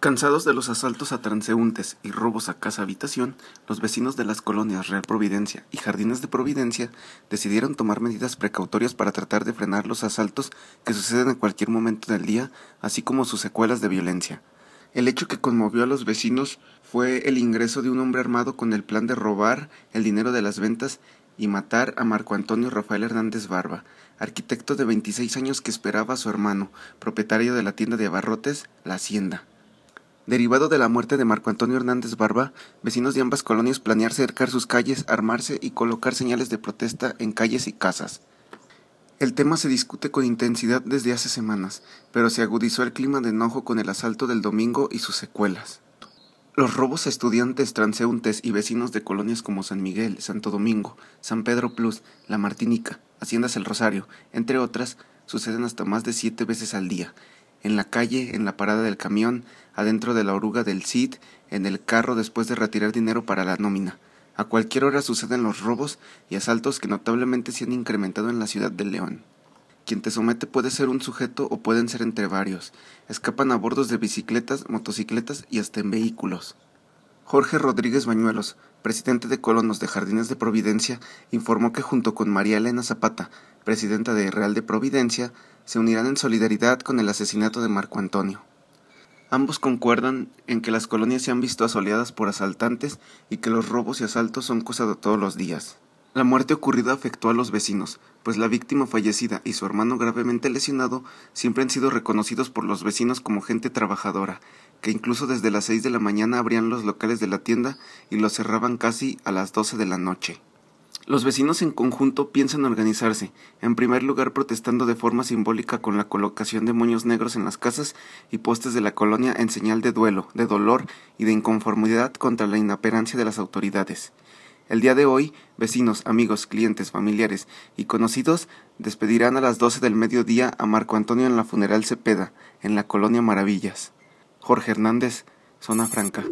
Cansados de los asaltos a transeúntes y robos a casa habitación, los vecinos de las colonias Real Providencia y Jardines de Providencia decidieron tomar medidas precautorias para tratar de frenar los asaltos que suceden en cualquier momento del día, así como sus secuelas de violencia. El hecho que conmovió a los vecinos fue el ingreso de un hombre armado con el plan de robar el dinero de las ventas y matar a Marco Antonio Rafael Hernández Barba, arquitecto de 26 años que esperaba a su hermano, propietario de la tienda de abarrotes La Hacienda. Derivado de la muerte de Marco Antonio Hernández Barba, vecinos de ambas colonias planear cercar sus calles, armarse y colocar señales de protesta en calles y casas. El tema se discute con intensidad desde hace semanas, pero se agudizó el clima de enojo con el asalto del domingo y sus secuelas. Los robos a estudiantes, transeúntes y vecinos de colonias como San Miguel, Santo Domingo, San Pedro Plus, La Martinica, Haciendas El Rosario, entre otras, suceden hasta más de siete veces al día, en la calle, en la parada del camión, adentro de la oruga del CID, en el carro después de retirar dinero para la nómina. A cualquier hora suceden los robos y asaltos que notablemente se han incrementado en la ciudad de León. Quien te somete puede ser un sujeto o pueden ser entre varios. Escapan a bordos de bicicletas, motocicletas y hasta en vehículos. Jorge Rodríguez Bañuelos, presidente de Colonos de Jardines de Providencia, informó que junto con María Elena Zapata, presidenta de Real de Providencia, se unirán en solidaridad con el asesinato de Marco Antonio. Ambos concuerdan en que las colonias se han visto asoleadas por asaltantes y que los robos y asaltos son cosa de todos los días. La muerte ocurrida afectó a los vecinos, pues la víctima fallecida y su hermano gravemente lesionado siempre han sido reconocidos por los vecinos como gente trabajadora, que incluso desde las seis de la mañana abrían los locales de la tienda y los cerraban casi a las doce de la noche. Los vecinos en conjunto piensan organizarse, en primer lugar protestando de forma simbólica con la colocación de moños negros en las casas y postes de la colonia en señal de duelo, de dolor y de inconformidad contra la inaperancia de las autoridades. El día de hoy, vecinos, amigos, clientes, familiares y conocidos despedirán a las 12 del mediodía a Marco Antonio en la Funeral Cepeda, en la colonia Maravillas. Jorge Hernández, Zona Franca.